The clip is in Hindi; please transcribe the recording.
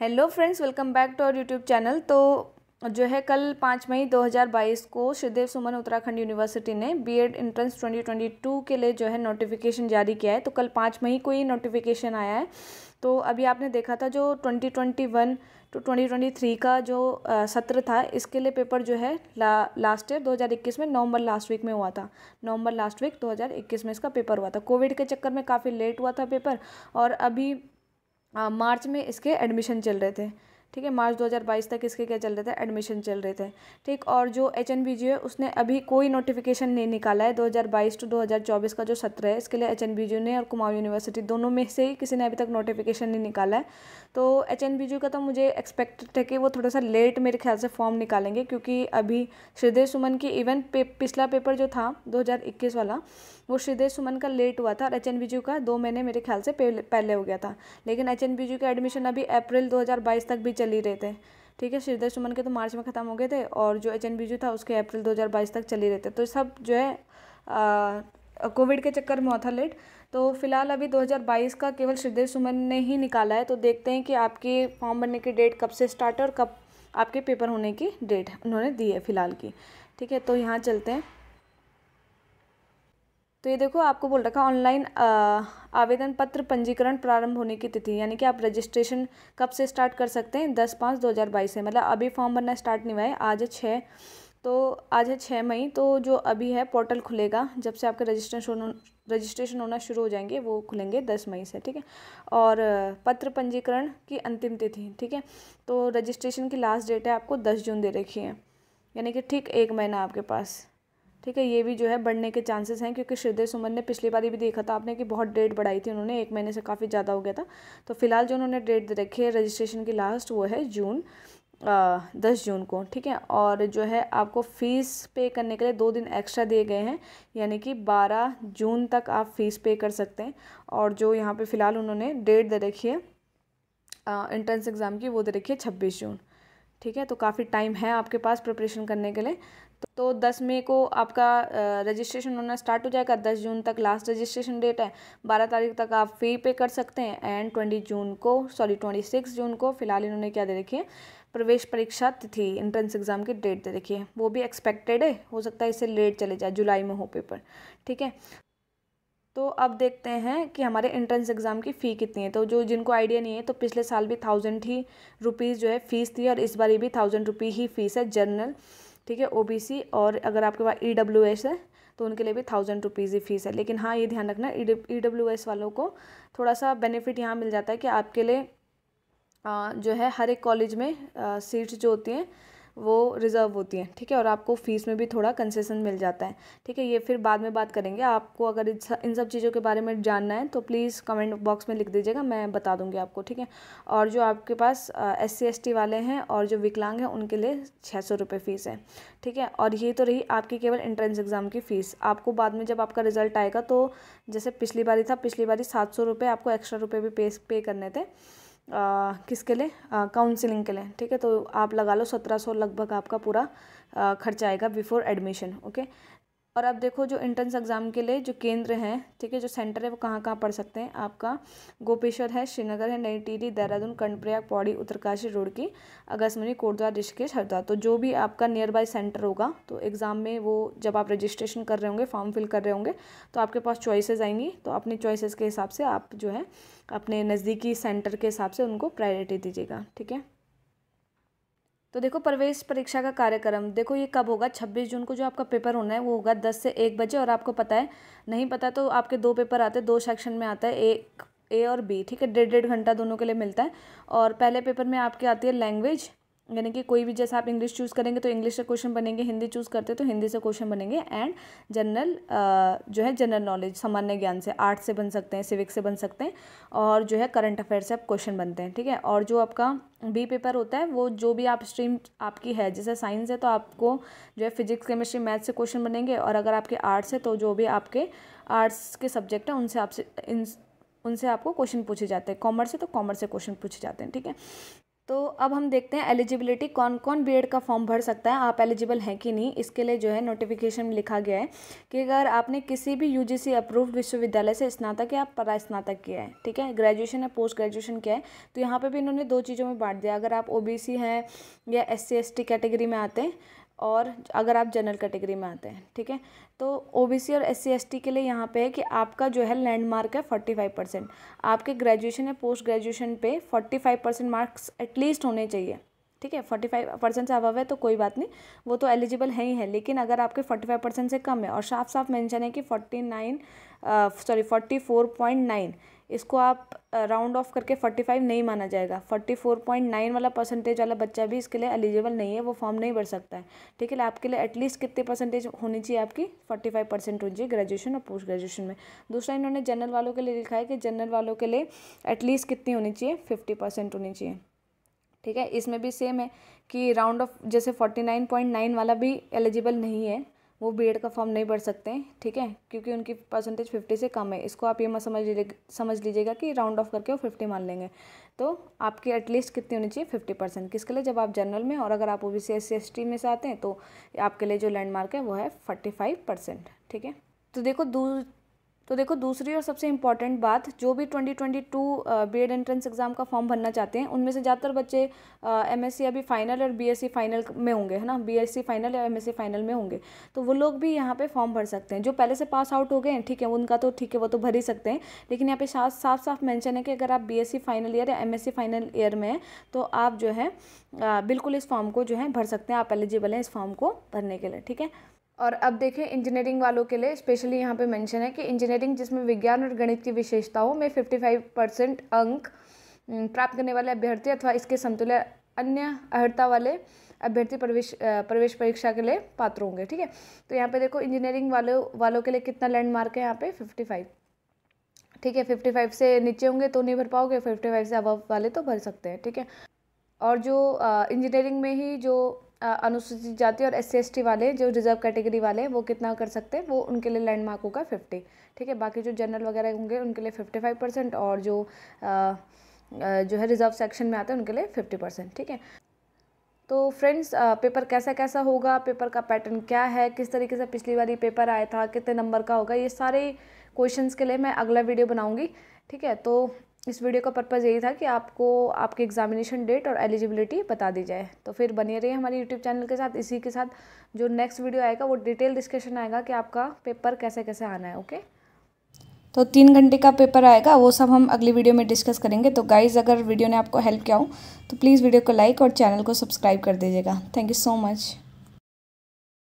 hello friends welcome back to our YouTube channel तो जो है कल पाँच मई 2022 को श्रीदेव सुमन उत्तराखंड यूनिवर्सिटी ने बीएड एंट्रेंस 2022 के लिए जो है नोटिफिकेशन जारी किया है तो कल पाँच मई को ही नोटिफिकेशन आया है तो अभी आपने देखा था जो 2021 टू ट्वेंटी का जो सत्र था इसके लिए पेपर जो है ला, लास्ट ईयर 2021 में नवंबर लास्ट वीक में हुआ था नवंबर लास्ट वीक 2021 में इसका पेपर हुआ था कोविड के चक्कर में काफ़ी लेट हुआ था पेपर और अभी हाँ, मार्च में इसके एडमिशन चल रहे थे ठीक है मार्च 2022 तक इसके क्या चल रहे थे एडमिशन चल रहे थे ठीक और जो एच एन बी है उसने अभी कोई नोटिफिकेशन नहीं निकाला है 2022 टू 2024 का जो सत्र है इसके लिए एच एन बी ने और कुमाऊं यूनिवर्सिटी दोनों में से ही किसी ने अभी तक नोटिफिकेशन नहीं निकाला है तो एच एन बी का तो मुझे एक्सपेक्टेड है कि वो थोड़ा सा लेट मेरे ख्याल से फॉर्म निकालेंगे क्योंकि अभी श्रीदेव सुमन की इवन पे, पिछला पेपर जो था दो वाला वो श्रीदेव सुमन का लेट हुआ था और एच एन बी जू का दो महीने मेरे ख्याल से पहले हो गया था लेकिन एच एन बी जू का एडमिशन अभी अप्रैल दो तक भी चल ही रहे थे ठीक है श्रीधर सुमन के तो मार्च में ख़त्म हो गए थे और जो एच एन बीजू था उसके अप्रैल 2022 तक चल ही रहे थे तो सब जो है कोविड के चक्कर में था लेट तो फिलहाल अभी 2022 का केवल श्रीधर सुमन ने ही निकाला है तो देखते हैं कि आपकी फॉर्म भरने की डेट कब से स्टार्ट है और कब आपके पेपर होने की डेट उन्होंने दी है फ़िलहाल की ठीक है तो यहाँ चलते हैं तो ये देखो आपको बोल रखा ऑनलाइन आवेदन पत्र पंजीकरण प्रारंभ होने की तिथि यानी कि आप रजिस्ट्रेशन कब से स्टार्ट कर सकते हैं दस पाँच दो हज़ार बाईस से मतलब अभी फॉर्म भरना स्टार्ट नहीं हुआ है आज है छः तो आज है छः मई तो जो अभी है पोर्टल खुलेगा जब से आपके रजिस्ट्रेशन रजिस्ट्रेशन होना शुरू हो जाएंगे वो खुलेंगे दस मई से ठीक है और पत्र पंजीकरण की अंतिम तिथि ठीक है तो रजिस्ट्रेशन की लास्ट डेट है आपको दस जून दे रखी है यानी कि ठीक एक महीना आपके पास ठीक है ये भी जो है बढ़ने के चांसेस हैं क्योंकि श्रीदेव सुमन ने पिछली बार भी देखा था आपने कि बहुत डेट बढ़ाई थी उन्होंने एक महीने से काफ़ी ज़्यादा हो गया था तो फिलहाल जो उन्होंने डेट दे रखी है रजिस्ट्रेशन की लास्ट वो है जून आ, दस जून को ठीक है और जो है आपको फ़ीस पे करने के लिए दो दिन एक्स्ट्रा दिए गए हैं यानी कि बारह जून तक आप फ़ीस पे कर सकते हैं और जो यहाँ पर फ़िलहाल उन्होंने डेट दे रखी है एंट्रेंस एग्ज़ाम की वो दे रखी है छब्बीस जून ठीक है तो काफ़ी टाइम है आपके पास प्रिपरेशन करने के लिए तो दस मई को आपका रजिस्ट्रेशन होना स्टार्ट हो जाएगा दस जून तक लास्ट रजिस्ट्रेशन डेट है बारह तारीख तक आप फ़ी पे कर सकते हैं एंड ट्वेंटी जून को सॉरी ट्वेंटी सिक्स जून को फिलहाल इन्होंने क्या दे रखी है प्रवेश परीक्षा तिथि एंट्रेंस एग्ज़ाम की डेट दे रखी है वो भी एक्सपेक्टेड है हो सकता है इससे लेट चले जाए जुलाई में हो पेपर ठीक है तो अब देखते हैं कि हमारे एंट्रेंस एग्ज़ाम की फ़ी कितनी है तो जो जिनको आइडिया नहीं है तो पिछले साल भी थाउजेंड ही रुपीज़ जो है फ़ीस थी और इस बार भी थाउजेंड रुपी ही फ़ीस है जनरल ठीक है ओबीसी और अगर आपके पास ई डब्ल्यू एस है तो उनके लिए भी थाउजेंड रुपीज़ ही फीस है लेकिन हाँ ये ध्यान रखना ई डब्ल्यू एस वालों को थोड़ा सा बेनिफिट यहाँ मिल जाता है कि आपके लिए जो है हर एक कॉलेज में सीट्स जो होती हैं वो रिज़र्व होती हैं ठीक है और आपको फ़ीस में भी थोड़ा कंसेसन मिल जाता है ठीक है ये फिर बाद में बात करेंगे आपको अगर इन सब चीज़ों के बारे में जानना है तो प्लीज़ कमेंट बॉक्स में लिख दीजिएगा मैं बता दूँगी आपको ठीक है और जो आपके पास एस सी वाले हैं और जो विकलांग हैं उनके लिए छः सौ रुपये फ़ीस है ठीक है और ये तो रही आपकी केवल एंट्रेंस एग्ज़ाम की फ़ीस आपको बाद में जब आपका रिज़ल्ट आएगा तो जैसे पिछली बारी था पिछली बारी सात सौ रुपये आपको एक्स्ट्रा रुपये भी पे पे करने थे किसके लिए काउंसलिंग के लिए ठीक है तो आप लगा लो सत्रह सौ लगभग आपका पूरा खर्चा आएगा बिफोर एडमिशन ओके और आप देखो जो इंट्रेंस एग्ज़ाम के लिए जो केंद्र हैं ठीक है जो सेंटर है वो कहाँ कहाँ पढ़ सकते हैं आपका गोपेश्वर है श्रीनगर है नई टिहरी देहरादून कर्णप्रयाग पौड़ी उत्तरकाशी रोड की अगस्तमुनि कोटद्वार ऋषिकेश हरिद्वार तो जो भी आपका नियर बाय सेंटर होगा तो एग्ज़ाम में वो जब आप रजिस्ट्रेशन कर रहे होंगे फॉर्म फिल कर रहे होंगे तो आपके पास चॉइसेज आएंगी तो अपने चॉइसेज के हिसाब से आप जो है अपने नज़दीकी सेंटर के हिसाब से उनको प्रायोरिटी दीजिएगा ठीक है तो देखो प्रवेश परीक्षा का कार्यक्रम देखो ये कब होगा 26 जून को जो आपका पेपर होना है वो होगा 10 से 1 बजे और आपको पता है नहीं पता तो आपके दो पेपर आते हैं दो सेक्शन में आता है एक ए और बी ठीक है डेढ़ डेढ़ घंटा दोनों के लिए मिलता है और पहले पेपर में आपके आती है लैंग्वेज यानी कि कोई भी जैसे आप इंग्लिश चूज़ करेंगे तो इंग्लिश से क्वेश्चन बनेंगे हिंदी चूज़ करते तो हिंदी से क्वेश्चन बनेंगे एंड जनरल जो है जनरल नॉलेज सामान्य ज्ञान से आर्ट से बन सकते हैं सिविक से बन सकते हैं और जो है करंट अफेयर से आप क्वेश्चन बनते हैं ठीक है और जो आपका बी पेपर होता है वो जो भी आप स्ट्रीम आपकी है जैसे साइंस है तो आपको जो है फिजिक्स केमिस्ट्री मैथ से क्वेश्चन बनेंगे और अगर आपके आर्ट्स है तो जो भी आपके आर्ट्स के सब्जेक्ट हैं उनसे आपसे उनसे आपको क्वेश्चन पूछे जाते हैं कॉमर्स है तो कॉमर्स से क्वेश्चन पूछे जाते हैं ठीक है तो अब हम देखते हैं एलिजिबिलिटी कौन कौन बी का फॉर्म भर सकता है आप एलिजिबल हैं कि नहीं इसके लिए जो है नोटिफिकेशन में लिखा गया है कि अगर आपने किसी भी यू जी अप्रूव्ड विश्वविद्यालय से स्नातक या परास्नातक किया है ठीक है ग्रेजुएशन या पोस्ट ग्रेजुएशन किया है तो यहाँ पर भी इन्होंने दो चीज़ों में बांट दिया अगर आप ओ बी सी हैं या एस सी कैटेगरी में आते हैं और अगर आप जनरल कैटेगरी में आते हैं ठीक है तो ओबीसी और एस सी के लिए यहाँ पे है कि आपका जो है लैंडमार्क है फोर्टी फाइव परसेंट आपके ग्रेजुएशन या पोस्ट ग्रेजुएशन पे forty five percent marks at least होने चाहिए ठीक है फोर्टी फाइव परसेंट से अब है तो कोई बात नहीं वो तो एलिजिबल है ही है लेकिन अगर आपके फोर्टी फाइव परसेंट से कम है और साफ साफ मैंशन है कि forty nine sorry forty four point nine इसको आप राउंड ऑफ करके फोर्टी फाइव नहीं माना जाएगा फोर्टी फोर पॉइंट नाइन वाला परसेंटेज वाला बच्चा भी इसके लिए एलिजिबल नहीं है वो फॉर्म नहीं भर सकता है ठीक है आपके लिए एटलीस्ट कितने परसेंटेज होनी चाहिए आपकी फोर्टी फाइव परसेंट होनी चाहिए ग्रेजुएशन और पोस्ट ग्रेजुएशन में दूसरा इन्होंने जनरल वालों के लिए लिखा है कि जनरल वालों के लिए एटलीस्ट कितनी होनी चाहिए फिफ्टी परसेंट होनी चाहिए ठीक है इसमें भी सेम है कि राउंड ऑफ जैसे फोर्टी नाइन पॉइंट नाइन वाला भी एलिजिबल नहीं है वो बी का फॉर्म नहीं भर सकते हैं ठीक है क्योंकि उनकी परसेंटेज फिफ्टी से कम है इसको आप ये मत समझ लीजिए समझ लीजिएगा कि राउंड ऑफ करके वो फिफ्टी मान लेंगे तो आपकी एटलीस्ट कितनी होनी चाहिए फिफ्टी परसेंट किसके लिए जब आप जनरल में और अगर आप O B C S C में से आते हैं तो आपके लिए जो लैंडमार्क है वो है फोर्टी फाइव परसेंट ठीक है तो देखो दू तो देखो दूसरी और सबसे इम्पॉर्टेंट बात जो भी 2022 एड एंट्रेंस एग्ज़ाम का फॉर्म भरना चाहते हैं उनमें से ज़्यादातर बच्चे एम सी अभी फाइनल और बीएससी फाइनल में होंगे है ना बीएससी फाइनल या एमएससी फाइनल में होंगे तो वो लोग भी यहाँ पे फॉर्म भर सकते हैं जो पहले से पास आउट हो गए हैं ठीक है उनका तो ठीक है वो तो भर ही सकते हैं लेकिन यहाँ पे साफ साफ साफ मैंशन है कि अगर आप बी फाइनल ईयर या एम फाइनल ईयर में हैं तो आप जो है बिल्कुल इस फॉर्म को जो है भर सकते हैं आप एलिजिबल हैं इस फॉर्म को भरने के लिए ठीक है और अब देखें इंजीनियरिंग वालों के लिए स्पेशली यहाँ पे मेंशन है कि इंजीनियरिंग जिसमें विज्ञान और गणित की विशेषताओं में 55 परसेंट अंक हम्म, प्राप्त करने वाले अभ्यर्थी अथवा इसके समतुल्य अन्य अर्हता वाले अभ्यर्थी प्रवेश प्रवेश परीक्षा के लिए पात्र होंगे ठीक है तो यहाँ पे देखो इंजीनियरिंग वालों वालों के लिए कितना लैंडमार्क है यहाँ पे फिफ्टी फाइव ठीक है फिफ्टी फाइव से नीचे होंगे तो नहीं भर पाओगे फिफ्टी फाइव से अब वाले तो भर सकते हैं ठीक है और जो इंजीनियरिंग में ही जो अनुसूचित जाति और एस सी वाले जो रिजर्व कैटेगरी वाले हैं वो कितना कर सकते हैं वो उनके लिए लैंडमार्क होगा फिफ्टी ठीक है बाकी जो जनरल वगैरह होंगे उनके लिए फिफ्टी फाइव परसेंट और जो आ, जो है रिजर्व सेक्शन में आते हैं उनके लिए फिफ्टी परसेंट ठीक है तो फ्रेंड्स पेपर कैसा कैसा होगा पेपर का पैटर्न क्या है किस तरीके से पिछली ये पेपर आया था कितने नंबर का होगा ये सारे क्वेश्चंस के लिए मैं अगला वीडियो बनाऊंगी ठीक है तो इस वीडियो का पर्पज़ यही था कि आपको आपकी एग्जामिनेशन डेट और एलिजिबिलिटी बता दी जाए तो फिर बने रहिए हमारे यूट्यूब चैनल के साथ इसी के साथ जो नेक्स्ट वीडियो आएगा वो डिटेल डिस्कशन आएगा कि आपका पेपर कैसे कैसे आना है ओके तो तीन घंटे का पेपर आएगा वो सब हम अगली वीडियो में डिस्कस करेंगे तो गाइज़ अगर वीडियो ने आपको हेल्प किया हो तो प्लीज़ वीडियो को लाइक और चैनल को सब्सक्राइब कर दीजिएगा थैंक यू सो मच